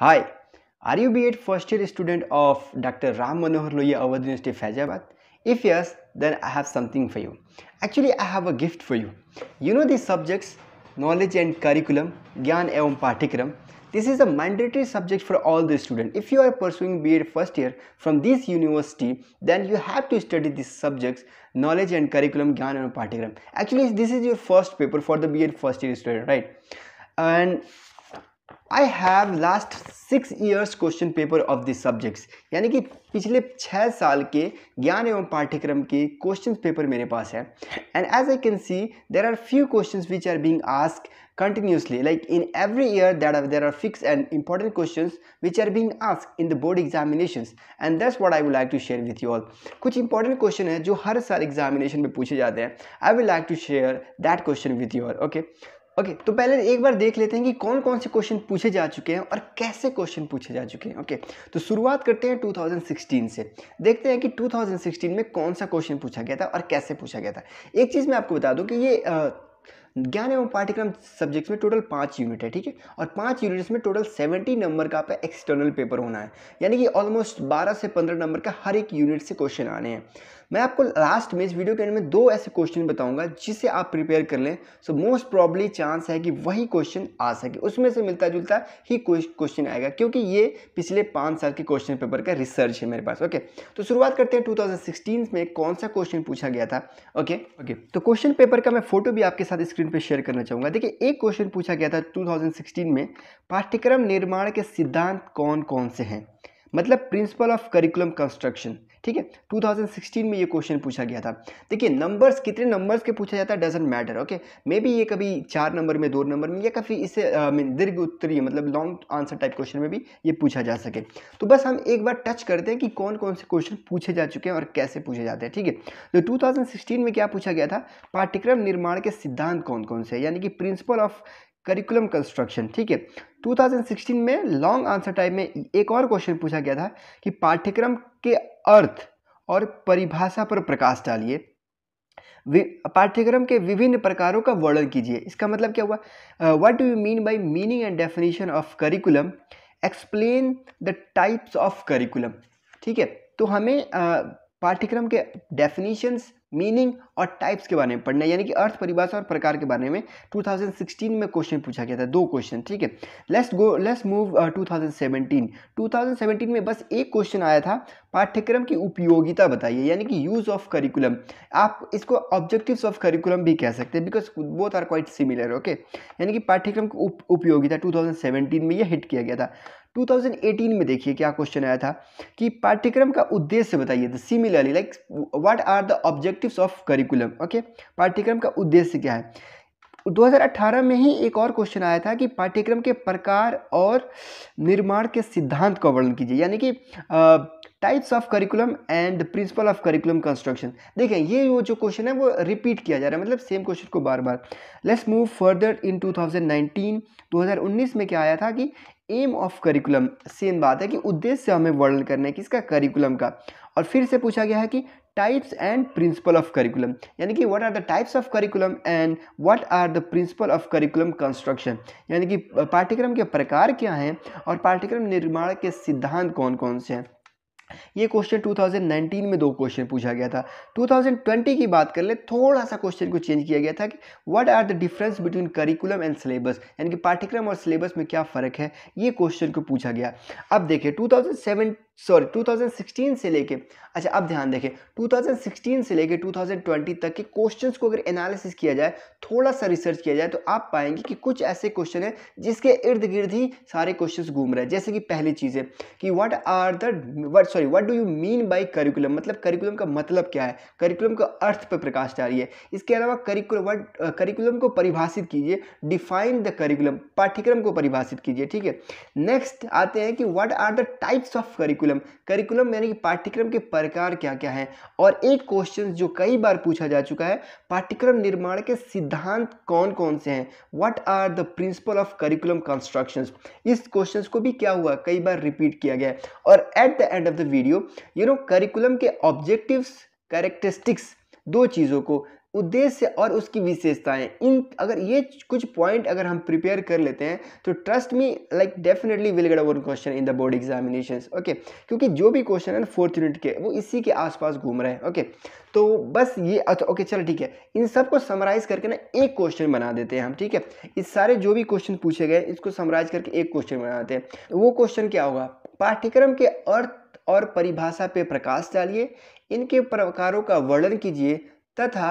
Hi, are you B8 first year student of Dr. Ram Manohar Lohia Awadh University of Hyderabad? If yes, then I have something for you. Actually, I have a gift for you. You know the subjects knowledge and curriculum, Gyan Evam Patikram. This is a mandatory subject for all the students. If you are pursuing b first year from this university, then you have to study these subjects, knowledge and curriculum, Gyan Evam Patikram. Actually, this is your first paper for the b first year student, right? And I have last six years question paper of this subjects. यानी कि पिछले छः साल के ज्ञान एवं पाठ्यक्रम के क्वेश्चन पेपर मेरे पास है And as I can see, there are few questions which are being asked continuously like in every year there are, there are fixed and important questions which are being asked in the board examinations and that's what i would like to share with you all कुछ important question है जो हर साल examination में पूछे जाते हैं i would like to share that question with you all okay okay okay, तो पहले एक बार देख लेते हैं कि कौन कौन से क्वेश्चन पूछे जा चुके हैं और कैसे क्वेश्चन पूछे जा चुके हैं ओके okay, तो शुरुआत करते हैं 2016 से देखते हैं कि 2016 में कौन सा क्वेश्चन पूछा गया था और कैसे पूछा गया था एक चीज़ मैं आपको बता दूं कि ये ज्ञान एवं पाठ्यक्रम सब्जेक्ट्स में टोटल पाँच यूनिट है ठीक है और पाँच यूनिट्स में टोटल सेवेंटी नंबर का आपका एक्सटर्नल पेपर होना है यानी कि ऑलमोस्ट बारह से पंद्रह नंबर का हर एक यूनिट से क्वेश्चन आने हैं मैं आपको लास्ट में इस वीडियो के एंड में दो ऐसे क्वेश्चन बताऊंगा जिसे आप प्रिपेयर कर लें सो मोस्ट प्रॉब्ली चांस है कि वही क्वेश्चन आ सके उसमें से मिलता जुलता ही क्वेश्चन आएगा क्योंकि ये पिछले पाँच साल के क्वेश्चन पेपर का रिसर्च है मेरे पास ओके तो शुरुआत करते हैं टू में कौन सा क्वेश्चन पूछा गया था ओके ओके तो क्वेश्चन पेपर का मैं फोटो भी आपके साथ स्क्रीन पर शेयर करना चाहूँगा देखिए एक क्वेश्चन पूछा गया था टू में पाठ्यक्रम निर्माण के सिद्धांत कौन कौन से हैं मतलब प्रिंसिपल ऑफ करिकुलम कंस्ट्रक्शन ठीक है 2016 में ये क्वेश्चन पूछा गया था देखिए नंबर्स कितने नंबर्स के पूछा जाता है doesn't matter okay maybe ये कभी चार नंबर में दो नंबर में या काफ़ी इसे मीन दीर्घ उत्तरीय मतलब लॉन्ग आंसर टाइप क्वेश्चन में भी ये पूछा जा सके तो बस हम एक बार टच करते हैं कि कौन कौन से क्वेश्चन पूछे जा चुके हैं और कैसे पूछे जाते हैं ठीक है तो टू में क्या पूछा गया था पाठ्यक्रम निर्माण के सिद्धांत कौन कौन से यानी कि प्रिंसिपल ऑफ करिकुलम कंस्ट्रक्शन ठीक है 2016 में लॉन्ग आंसर टाइप में एक और क्वेश्चन पूछा गया था कि पाठ्यक्रम के अर्थ और परिभाषा पर प्रकाश डालिए पाठ्यक्रम के विभिन्न प्रकारों का वर्णन कीजिए इसका मतलब क्या हुआ what do you mean by meaning and definition of curriculum explain the types of curriculum ठीक है तो हमें पाठ्यक्रम के डेफिनेशंस मीनिंग और टाइप्स के बारे में पढ़ना यानी कि अर्थ परिभाषा और प्रकार के बारे में 2016 में क्वेश्चन पूछा गया था दो क्वेश्चन ठीक है लेट्स गो लेट्स मूव 2017 2017 में बस एक क्वेश्चन आया था पाठ्यक्रम की उपयोगिता बताइए यानी कि यूज़ ऑफ करिकुलम आप इसको ऑब्जेक्टिव्स ऑफ करिकुलम भी कह सकते हैं because both are quite similar okay यानी कि पाठ्यक्रम की उप, उपयोगिता टू में यह हिट किया गया था 2018 में देखिए क्या क्वेश्चन आया था कि पाठ्यक्रम का उद्देश्य बताइए तो similarly like what are the objectives of curriculum okay पाठ्यक्रम का उद्देश्य क्या है 2018 में ही एक और क्वेश्चन आया था कि पाठ्यक्रम के प्रकार और निर्माण के सिद्धांत का वर्णन कीजिए यानी कि types of curriculum and principle of curriculum construction देखें ये वो जो क्वेश्चन है वो रिपीट किया जा रहा है मतलब सेम क्वेश्चन को बार बार लेट्स मूव फर्दर इन 2019 2019 में क्या आया था कि एम ऑफ करिकुलम सेम बात है कि उद्देश्य हमें वर्णन करना है किसका करिकुलम का और फिर से पूछा गया है कि types and principle of curriculum यानी कि what are the types of curriculum and what are the principle of curriculum construction यानी कि पाठ्यक्रम के प्रकार क्या हैं और पाठ्यक्रम निर्माण के सिद्धांत कौन कौन से हैं ये क्वेश्चन 2019 में दो क्वेश्चन पूछा गया था 2020 की बात कर ले थोड़ा सा क्वेश्चन को चेंज किया गया था कि what are the difference between curriculum and syllabus यानी कि पाठ्यक्रम और सिलेबस में क्या फ़र्क है ये क्वेश्चन को पूछा गया अब देखिए 2017 सॉरी 2016 से लेके अच्छा अब ध्यान देखें 2016 से लेके 2020 तक के क्वेश्चंस को अगर एनालिसिस किया जाए थोड़ा सा रिसर्च किया जाए तो आप पाएंगे कि कुछ ऐसे क्वेश्चन हैं जिसके इर्द गिर्द ही सारे क्वेश्चंस घूम रहे हैं जैसे कि पहली चीज़ है कि what are the what sorry what do you mean by curriculum मतलब करिकुलम का मतलब क्या है करिकुलम का अर्थ पर प्रकाश है इसके अलावा करिकुल करिकुलम को परिभाषित कीजिए डिफाइन द करिकुलम पाठ्यक्रम को परिभाषित कीजिए ठीक है नेक्स्ट आते हैं कि what are the types of curriculum curriculum curriculum यानी कि पाठ्यक्रम के प्रकार क्या क्या है और एक क्वेश्चन जो कई बार पूछा जा चुका है पाठ्यक्रम निर्माण के सिद्धांत कौन कौन से हैं what are the principle of curriculum construction इस क्वेश्चन को भी क्या हुआ कई बार रिपीट किया गया और at the end of the video you know curriculum के ऑब्जेक्टिव्स कैरेक्टरिस्टिक्स दो चीज़ों को उद्देश्य और उसकी विशेषताएं इन अगर ये कुछ पॉइंट अगर हम प्रिपेयर कर लेते हैं तो trust me like definitely will get one question in the board examination okay क्योंकि जो भी क्वेश्चन है फोर्थ यूनिट के वो इसी के आसपास घूम रहे हैं ओके okay? तो बस ये ओके अच्छा, चलो ठीक है इन सब को समराइज करके ना एक क्वेश्चन बना देते हैं हम ठीक है इस सारे जो भी क्वेश्चन पूछे गए इसको समराइज करके एक क्वेश्चन बनाते हैं तो वो क्वेश्चन क्या होगा पाठ्यक्रम के अर्थ और परिभाषा पे प्रकाश डालिए इनके प्रकारों का वर्णन कीजिए तथा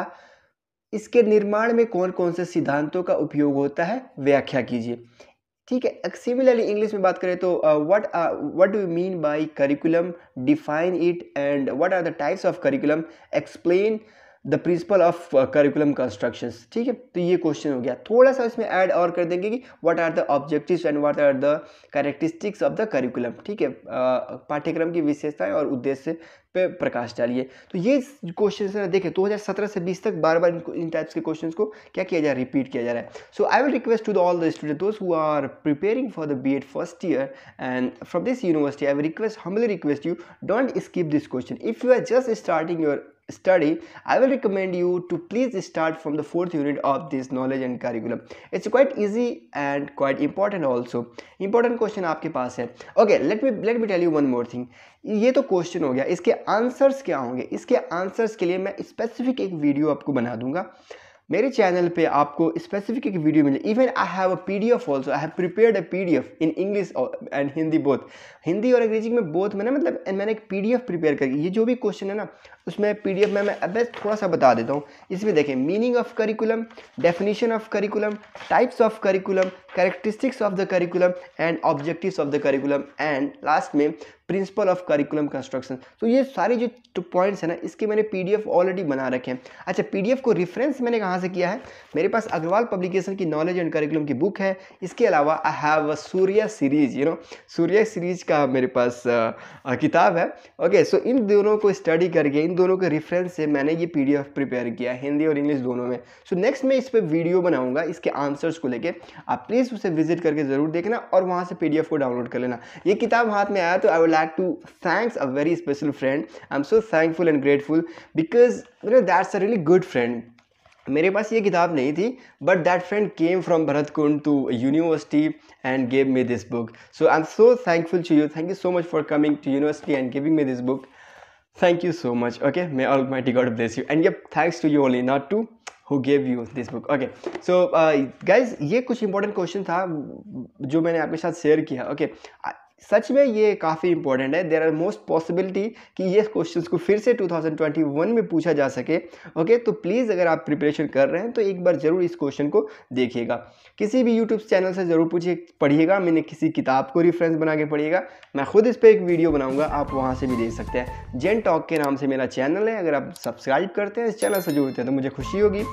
इसके निर्माण में कौन कौन से सिद्धांतों का उपयोग होता है व्याख्या कीजिए ठीक है सिमिलरली इंग्लिश में बात करें तो what what do mean by curriculum define it and what are the types of curriculum explain the principle of curriculum construction ठीक है तो ये क्वेश्चन हो गया थोड़ा सा इसमें ऐड और कर देंगे कि what are the objectives and what are the characteristics of the curriculum ठीक है पाठ्यक्रम की विशेषताएं और उद्देश्य पे प्रकाश डालिए तो ये क्वेश्चन ना देखें सत्रह से बीस तक बार बार इन टाइप्स के क्वेश्चन को क्या किया जा रहा है रिपीट किया जा रहा है so I will request to the all the student दोस्त who are preparing for the B Ed first year and from this university I will request humbly request you don't skip this question if you are just starting your study, I will recommend you to please start from the fourth unit of this knowledge and curriculum. It's quite easy and quite important also. Important question aapke paas hai Okay, let me let me tell you one more thing. ये तो question हो गया इसके answers क्या होंगे इसके answers के लिए मैं स्पेसिफिक एक वीडियो आपको बना दूंगा मेरे चैनल पे आपको स्पेसिफिक एक वीडियो मिले even I have a P D F also I have prepared a P D F in English and Hindi both Hindi और अंग्रेजी में बोथ मैंने मतलब एंड मैंने एक पी डी एफ प्रिपेयर करी ये जो भी क्वेश्चन है ना उसमें पी डी एफ में मैं अब थोड़ा सा बता देता हूँ इसमें देखें meaning of curriculum definition of curriculum types of curriculum characteristics of the curriculum and objective of the curriculum and last में प्रिंसिपल ऑफ करिकुलम कंस्ट्रक्शन तो ये सारे जो पॉइंट्स हैं ना इसके मैंने पी ऑलरेडी बना रखे हैं अच्छा पी को रिफरेंस मैंने कहाँ से किया है मेरे पास अग्रवाल पब्लिकेशन की नॉलेज एंड करिकुलम की बुक है इसके अलावा I have a Surya series you know Surya series का मेरे पास आ, आ, किताब है ओके सो इन दोनों को स्टडी करके इन दोनों के रेफरेंस से मैंने ये पी प्रिपेयर किया हिंदी और इंग्लिश दोनों में सो so, नेक्स्ट मैं इस पर वीडियो बनाऊंगा इसके आंसर्स को लेकर आप प्लीज़ उसे विजिट करके ज़रूर देखना और वहाँ से पी को डाउनलोड कर लेना ये किताब हाथ में आया तो आई like to thanks a very special friend i'm so thankful and grateful because you know that's a really good friend मेरे पास ये किताब नहीं थी but that friend came from Bharat Kund to university and gave me this book so I am so thankful to you thank you so much for coming to university and giving me this book thank you so much okay may almighty god bless you and yep thanks to you only not to who gave you this book okay so uh, guys ये कुछ important question था जो मैंने आपके साथ share किया okay सच में ये काफ़ी इंपॉर्टेंट है देर आर मोस्ट पॉसिबिलिटी कि ये क्वेश्चन को फिर से 2021 में पूछा जा सके ओके तो प्लीज़ अगर आप प्रिपरेशन कर रहे हैं तो एक बार ज़रूर इस क्वेश्चन को देखिएगा किसी भी यूट्यूब चैनल से ज़रूर पूछिए पढ़िएगा मैंने किसी किताब को रिफ्रेंस बना के पढ़िएगा मैं खुद इस पर एक वीडियो बनाऊँगा आप वहाँ से भी देख सकते हैं जेन टॉक के नाम से मेरा चैनल है अगर आप सब्सक्राइब करते हैं इस चैनल से जुड़ते हैं तो मुझे खुशी होगी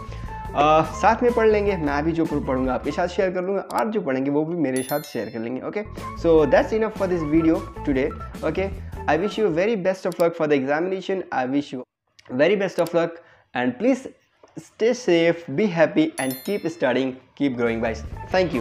आ, साथ में पढ़ लेंगे मैं भी जो पढ़ूंगा आपके साथ शेयर कर लूँगा आप जो पढ़ेंगे वो भी मेरे साथ शेयर कर लेंगे okay so that's enough for this video today okay I wish you very best of luck for the examination I wish you very best of luck and please stay safe be happy and keep starting keep growing byes thank you